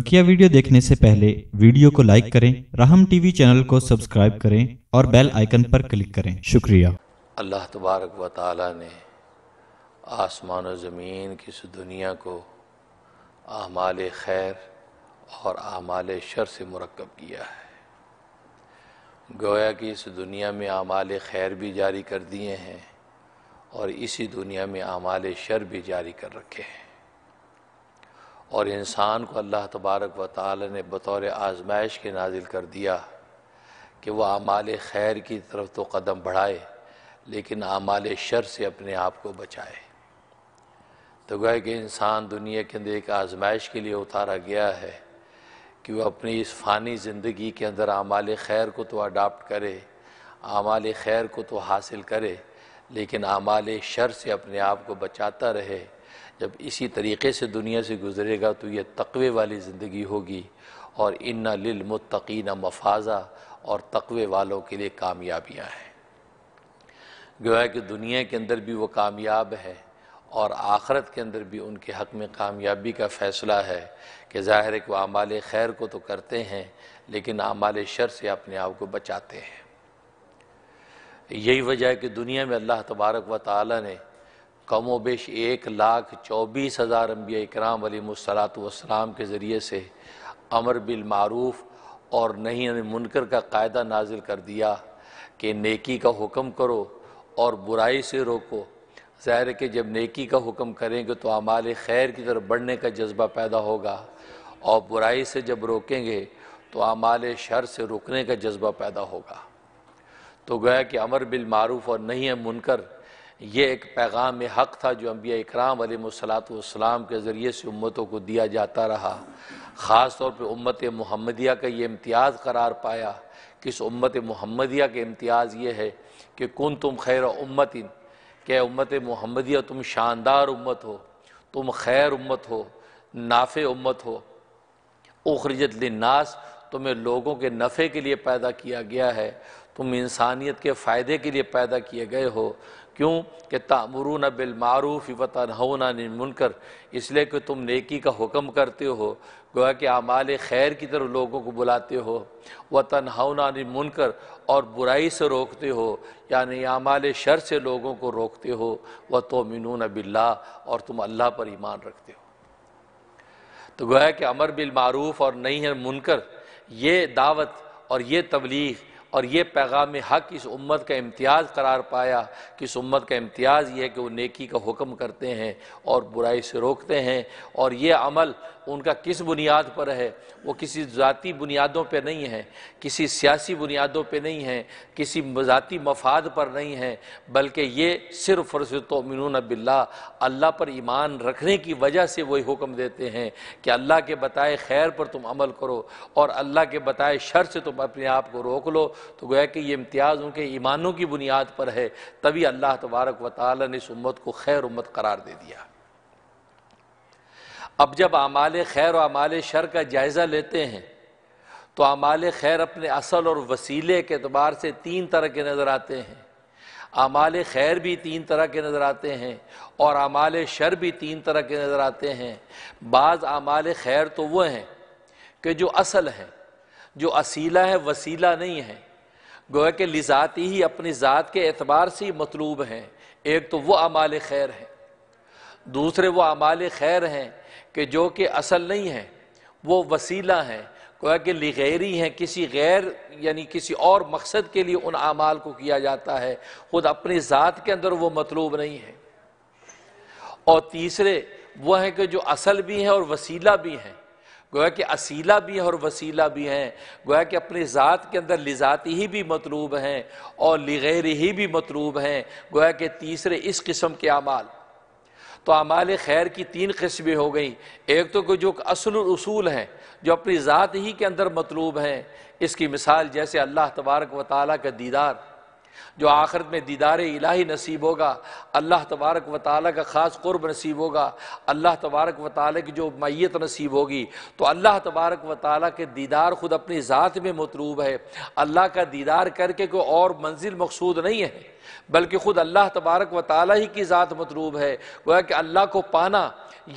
बकिया वीडियो देखने से पहले वीडियो को लाइक करें राहम टीवी चैनल को सब्सक्राइब करें और बेल आइकन पर क्लिक करें शुक्रिया अल्लाह तबारक व ताली ने आसमान और ज़मीन की इस दुनिया को आमाल खैर और आमाल शर से मरकब किया है गोया कि इस दुनिया में आमाल खैर भी जारी कर दिए हैं और इसी दुनिया में आमाल शर भी जारी कर रखे हैं और इंसान को अल्लाह तबारक व ताली ने बतौर आजमाइश के नाजिल कर दिया कि वह आमाल खैर की तरफ तो कदम बढ़ाए लेकिन आमाल शर से अपने आप को बचाए तो गए कि इंसान दुनिया के अंदर एक आजमाइश के लिए उतारा गया है कि वह अपनी इस फ़ानी ज़िंदगी के अंदर आमाल खैर को तो अडाप्ट करे आमाल खैर को तो हासिल करे लेकिन आमाल शर से अपने आप को बचाता रहे जब इसी तरीके से दुनिया से गुजरेगा तो यह तकवे वाली ज़िंदगी होगी और इन्ना लिलमुतकीन मफाजा और तकवे वालों के लिए कामयाबियाँ हैं गोया कि दुनिया के अंदर भी वो कामयाब है और आखरत के अंदर भी उनके हक़ में कामयाबी का फ़ैसला है कि ज़ाहिर है कि अमाल खैर को तो करते हैं लेकिन आमाल शर से अपने आप को बचाते हैं यही वजह है कि दुनिया में अल्लाह तबारक व ताली ने कमो बेश एक लाख चौबीस हज़ार अम्बिया इक्राम वसलाम के ज़रिए से अमर बिलमूफ और नहीं मुनकर का कायदा नाजिल कर दिया कि नेकी का हुक्म करो और बुराई से रोको ज़ाहिर के जब नेकी का हुक्म करेंगे तो अमाल खैर की तरफ बढ़ने का जज्बा पैदा होगा और बुराई से जब रोकेंगे तो अमाल शर से रुकने का जज्बा पैदा होगा तो गया कि अमर बिलमूफ और नहीं मुनकर ये एक पैगाम हक़ था जो अम्बिया इकराम अलमसलातम के ज़रिए से उम्मतों को दिया जाता रहा ख़ास तौर पर उम्मत महमदिया का ये इम्तियाज़ करार पाया कि इस उम्मत महमदिया के इम्तियाज़ ये है कि कन तुम खैर उम्मत के उम्मत महमदिया तुम शानदार उम्मत हो तुम खैर उम्मत हो नाफ़ उम्मत हो उखरजत लिन्नास तुम्हें लोगों के नफ़े के लिए पैदा किया गया है तुम इंसानियत के फ़ायदे के लिए पैदा किए गए हो क्यों कि बिलमारूफ़ बिल मारूफ वतनहना मुनकर इसलिए कि तुम नेकी का हुक्म करते हो गोया कि आमाल खैर की तरफ लोगों को बुलाते हो नि मुनकर और बुराई से रोकते हो यानी आमाल शर से लोगों को रोकते हो व तो मिनून बिल्ला और तुम अल्लाह पर ईमान रखते हो तो गोया कि अमर बिल मारूफ और नहीं है मुनकर ये दावत और ये तबलीग और ये पैगाम हक इस उम्मत का इम्तियाज़ करार पाया कि इस उम्मत का इम्तियाज़ ये है कि वो नेकी का हुक्म करते हैं और बुराई से रोकते हैं और ये अमल उनका किस बुनियाद पर है वो किसी ज़ाती बुनियादों पर नहीं है किसी सियासी बुनियादों पर नहीं है किसी ज़ाती मफाद पर नहीं है बल्कि ये सिर्फ फ़रसतमिन बिल्ला अल्लाह पर ईमान रखने की वजह से वही हुक्म देते हैं कि अल्लाह के बताए खैर पर तुम अमल करो और अल्लाह के बताए शर से तुम अपने आप को रोक लो तो गोया कि ये इम्तियाज़ उनके ईमानों की बुनियाद पर है तभी अल्लाह तबारक व ने इस उम्मत को खैर उम्मत करार दे दिया अब जब आमाल खैर और आमाल शर का जायज़ा लेते हैं तो आमाल खैर अपने असल और वसीले के अतबार से तीन तरह के नज़र आते हैं आमाल खैर भी तीन तरह के नज़र आते हैं और आमाल शर भी तीन तरह के नज़र आते हैं बाज़ आमाल खैर तो वह हैं कि जो असल हैं जो असीला है वसीला नहीं है गोया कि लिजाती ही अपनी ज़ात के एतबार से ही मतलूब हैं एक तो वह अमाल खैर हैं दूसरे वह अमाल खैर हैं कि जो कि असल नहीं हैं वो वसीला हैं गोया के लगैरी हैं किसी गैर यानी किसी और मकसद के लिए उन अमाल को किया जाता है ख़ुद अपनी ज़ात के अंदर वो मतलूब नहीं है और तीसरे वह हैं कि जो असल भी हैं और वसीला भी हैं गोया कि असीला भी है और वसीला भी हैं गोया कि अपनी ज़ात के अंदर लिजाती ही भी मतलूब हैं और लिगैर ही भी मतलूब हैं गोया कि तीसरे इस किस्म के अमाल तो अमाल खैर की तीन कस्में हो गई एक तो जो असल असूल हैं जो अपनी ज़ात ही के अंदर मतलूब हैं इसकी मिसाल जैसे अल्लाह तबारक व ताली का दीदार जो आखिरत में दीदार इलाही नसीब होगा अल्लाह तबारक व ताली का ख़ास क़ुरब नसीब होगा अल्लाह तबारक व ताली की जो मैत नसीब होगी तो अल्लाह तबारक व ताली के दीदार ख़ुद अपनी ज़ात में मतलूब है अल्लाह का दीदार करके कोई और मंजिल मकसूद नहीं है बल्कि ख़ुद अल्लाह तबारक व ताली ही की ज़ात मतलूब है वह कि अल्लाह को पाना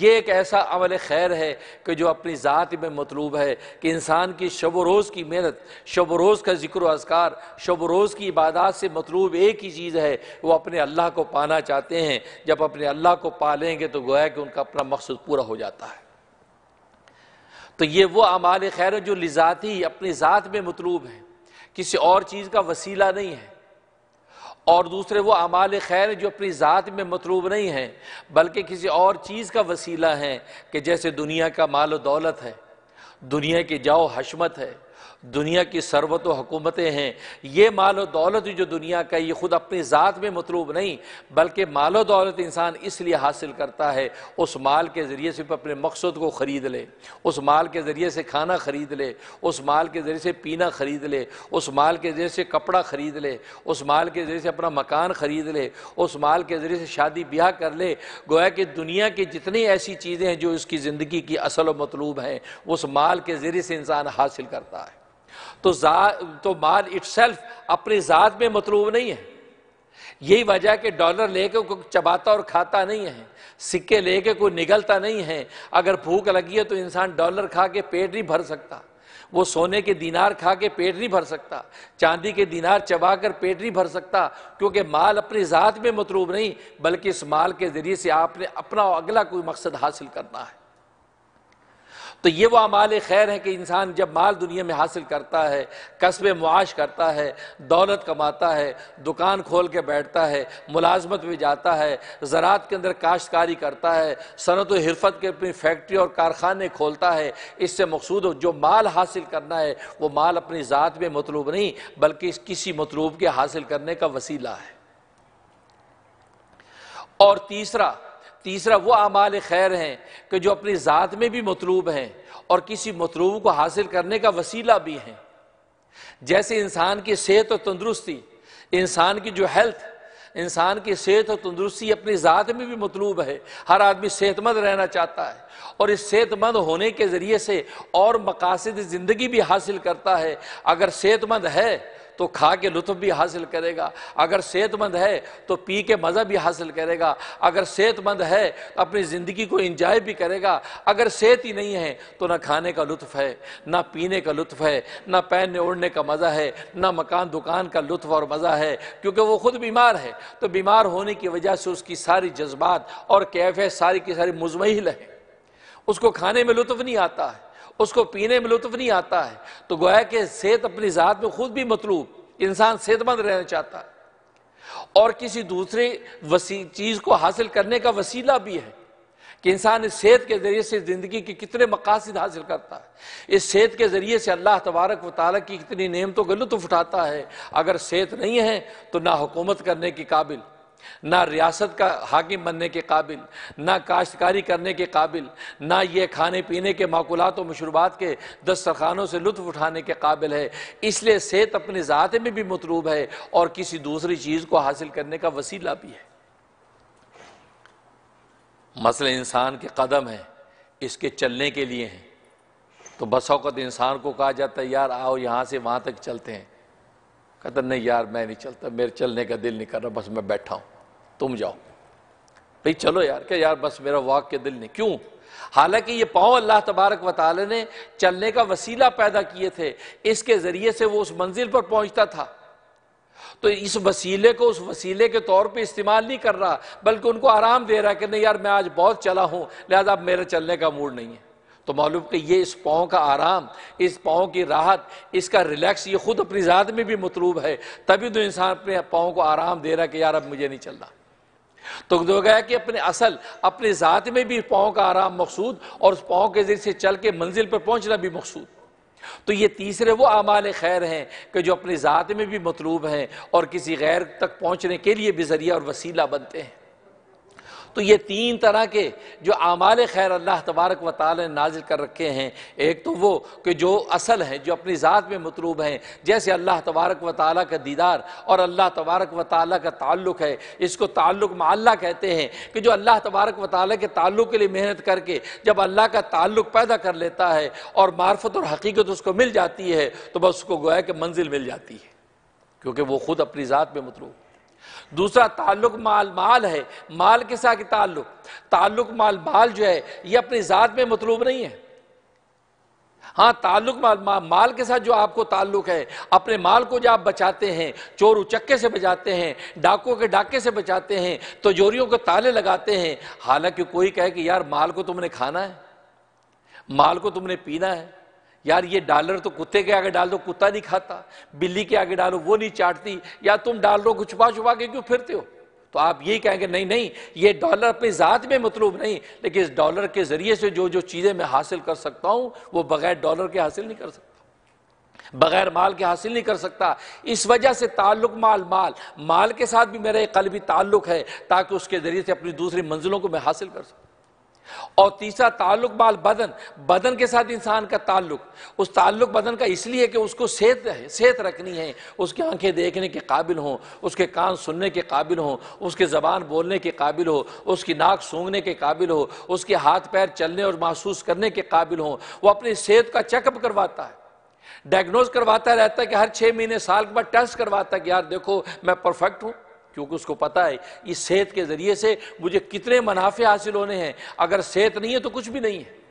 ये एक ऐसा अमल खैर है कि जो अपनी ज़ात में मतलूब है कि इंसान की शब रोज़ की मेहनत शब रोज़ का जिक्र अजकार शब रोज़ की इबादत से से मतलूब एक ही चीज़ है वो अपने अल्लाह को पाना चाहते हैं जब अपने अल्लाह को पा लेंगे तो गोया कि उनका अपना मकसद पूरा हो जाता है तो ये वो अमाल खैर जो लिजाती अपनी ज़ात में मतलूब है किसी और चीज़ का वसीला नहीं है और दूसरे वो अमाल खैर जो अपनी ज़ात में मतलूब नहीं है बल्कि किसी और चीज़ का वसीला है कि जैसे दुनिया का माल दौलत है दुनिया की जाओ हशमत है दुनिया की सरबत हुकूमतें हैं ये माल और दौलत जो दुनिया का ये खुद अपनी ज़ात में मतलूब नहीं बल्कि माल और दौलत इंसान इसलिए हासिल करता है उस माल के ज़रिए से अपने मकसद को ख़रीद ले उस माल के ज़रिए से खाना ख़रीद ले उस माल के ज़रिए से पीना ख़रीद ले उस माल के ज़रिए से कपड़ा ख़रीद ले उस माल के ज़रिए से अपना मकान ख़रीद ले उस माल के ज़रिए से शादी ब्याह कर ले गोया कि दुनिया की जितनी ऐसी चीज़ें हैं जो उसकी ज़िंदगी की असल व मतलूब हैं उस माल के ज़रिए से इंसान हासिल करता है तो तो माल इटसेल्फ अपनी ज़ात में मतलूब नहीं है यही वजह कि डॉलर लेके कोई चबाता और खाता नहीं है सिक्के लेके कोई निगलता नहीं है अगर भूख लगी है तो इंसान डॉलर खा के पेट नहीं भर सकता वो सोने के दिनार खा के पेट नहीं भर सकता चांदी के दिनार चबा कर पेट नहीं भर सकता क्योंकि माल अपनी ज़ात में मतलूब नहीं बल्कि इस माल के ज़रिए से आपने अपना अगला कोई मकसद हासिल करना है तो ये वो अमाल खैर हैं कि इंसान जब माल दुनिया में हासिल करता है कस्बे मुआश करता है दौलत कमाता है दुकान खोल के बैठता है मुलाजमत में जाता है ज़रात के अंदर काश्तकारी करता है सनत व हिरफत के अपनी फैक्ट्री और कारखाने खोलता है इससे मकसूद जो माल हासिल करना है वो माल अपनी ज़ात में मतलूब नहीं बल्कि किसी मतलूब के हासिल करने का वसीला है और तीसरा तीसरा वो अमाल खैर हैं कि जो अपनी ज़ात में भी मतलूब हैं और किसी मतलूब को हासिल करने का वसीला भी हैं जैसे इंसान की सेहत और तंदरुस्ती इंसान की जो हेल्थ इंसान की सेहत और तंदरुस्ती अपनी ज़ात में भी मतलूब है हर आदमी सेहतमंद रहना चाहता है और इस सेहतमंद होने के ज़रिए से और मकासद ज़िंदगी भी हासिल करता है अगर सेहतमंद है तो खा के लुत्फ भी हासिल करेगा अगर सेहतमंद है तो पी के मज़ा भी हासिल करेगा अगर सेहतमंद है तो अपनी ज़िंदगी को इंजॉय भी करेगा अगर सेहत ही नहीं है तो ना खाने का लुत्फ है ना पीने का लुत्फ है ना पहनने ओढ़ने का मज़ा है ना मकान दुकान का लुत्फ और मज़ा है क्योंकि वो खुद बीमार है तो बीमार होने की वजह से उसकी सारी जज्बात और कैफे सारी की सारी मुजमहिल है उसको खाने में लुत्फ नहीं आता है उसको पीने में लुत्फ नहीं आता है तो गोया कि सेहत अपनी ज़ात में खुद भी मतलूब इंसान सेहतमंद रहना चाहता है और किसी दूसरे वसी चीज़ को हासिल करने का वसीला भी है कि इंसान इस सेहत के ज़रिए से ज़िंदगी के कितने मकासद हासिल करता है इस सेहत के ज़रिए से अल्लाह तबारक व ताल की कितनी नियमतों का लुत्फ उठाता है अगर सेहत नहीं है तो ना हुकूमत करने के काबिल ना रियासत का हाकिम बनने के काबिल ना काश्तकारी करने के काबिल ना ये खाने पीने के माकूलत और मशरूबात के दस्तरखानों से लुत्फ उठाने के काबिल है इसलिए सेहत अपनी ज़ात में भी मतलूब है और किसी दूसरी चीज़ को हासिल करने का वसीला भी है मसले इंसान के कदम हैं इसके चलने के लिए हैं तो बसौकत इंसान को कहा जाता है यार आओ यहाँ से वहाँ तक चलते हैं कहता नहीं यार मैं नहीं चलता मेरे चलने का दिल नहीं कर रहा बस मैं बैठा हूँ तुम जाओ भाई चलो यार क्या यार बस मेरा वाक के दिल नहीं क्यों हालांकि ये पाँव अल्लाह तबारक वाली ने चलने का वसीला पैदा किए थे इसके ज़रिए से वो उस मंजिल पर पहुंचता था तो इस वसीले को उस वसीले के तौर पे इस्तेमाल नहीं कर रहा बल्कि उनको आराम दे रहा है कि नहीं यार मैं आज बहुत चला हूँ लिहाजा अब मेरे चलने का मूड नहीं है तो मालूम कि ये इस पाँव का आराम इस पाँव की राहत इसका रिलैक्स ये खुद अपनी ज़ात में भी मतलूब है तभी तो इंसान अपने पाँव को आराम दे रहा है कि यार अब मुझे नहीं चलना तो दो गया कि अपने असल अपने ज़ात में भी पाँव का आराम मकसूद और उस पाँव के जरिए से चल के मंजिल पर पहुँचना भी मकसूद तो ये तीसरे वो आमाल खैर हैं कि जो अपनी ज़ात में भी मतलूब हैं और किसी गैर तक पहुँचने के लिए भी ज़रिया और वसीला बनते हैं तो ये तीन तरह के जो आमाल खैर अल्लाह तबारक व ताल ने नाजिल कर रखे हैं एक तो वो कि जो असल हैं जो अपनी ज़ात में मतलूब हैं जैसे अल्लाह तबारक व ताल का दीदार और अल्लाह तबारक व ताल का ताल्लुक है इसको ताल्लुक माल्ला कहते हैं कि जो अल्लाह तबारक व ताल के ताल्लुक के लिए मेहनत करके जब अल्लाह का ताल्लुक पैदा कर लेता है और मार्फत और हकीकत उसको मिल जाती है तो बस उसको गोया कि मंजिल मिल जाती है क्योंकि वो खुद अपनी ज़ात में मतलूब दूसरा ताल्लुक माल माल है माल के साथ ताल्लुक ताल्लुक माल माल जो है ये अपनी ज़ात में मतलूब नहीं है हाँ ताल्लुक माल माल, माल के साथ जो आपको ताल्लुक है अपने माल को जो आप बचाते हैं चोर उचक्के से बचाते हैं डाकुओं के डाके से बचाते हैं तिजोरियों तो के ताले लगाते हैं हालांकि कोई कहे कि यार माल को तुमने खाना है माल को तुमने पीना है यार ये डॉलर तो कुत्ते के आगे डाल दो कुत्ता नहीं खाता बिल्ली के आगे डालो वो नहीं चाटती या तुम डॉलरों कुछ छुपा छुपा के क्यों फिरते हो तो आप यही कहेंगे नहीं नहीं ये डॉलर अपनी ज़ात में मतलूब नहीं लेकिन इस डॉलर के ज़रिए से जो जो चीज़ें मैं हासिल कर सकता हूँ वो बगैर डॉलर के हासिल नहीं कर सकता बगैर माल के हासिल नहीं कर सकता इस वजह से ताल्लुक माल माल माल के साथ भी मेरा एक भी ताल्लुक है ताकि उसके ज़रिए से अपनी दूसरी मंजिलों को मैं हासिल कर सकूँ और तीसरा ताल्लुक बाल बदन बदन के साथ इंसान का ताल्लुक उस ताल्लुक बदन का इसलिए कि उसको सेहत सेहत रखनी है उसकी आंखें देखने के काबिल हों उसके कान सुनने के काबिल हों उसके ज़बान बोलने के काबिल हो उसकी नाक सूंघने के काबिल हो उसके हाथ पैर चलने और महसूस करने के काबिल हों वो अपनी सेहत का चेकअप करवाता है डायग्नोज करवाता रहता है कि हर छः महीने साल के बाद टेस्ट करवाता है कि यार देखो मैं परफेक्ट हूँ क्योंकि उसको पता है इस सेहत के ज़रिए से मुझे कितने मुनाफे हासिल होने हैं अगर सेहत नहीं है तो कुछ भी नहीं है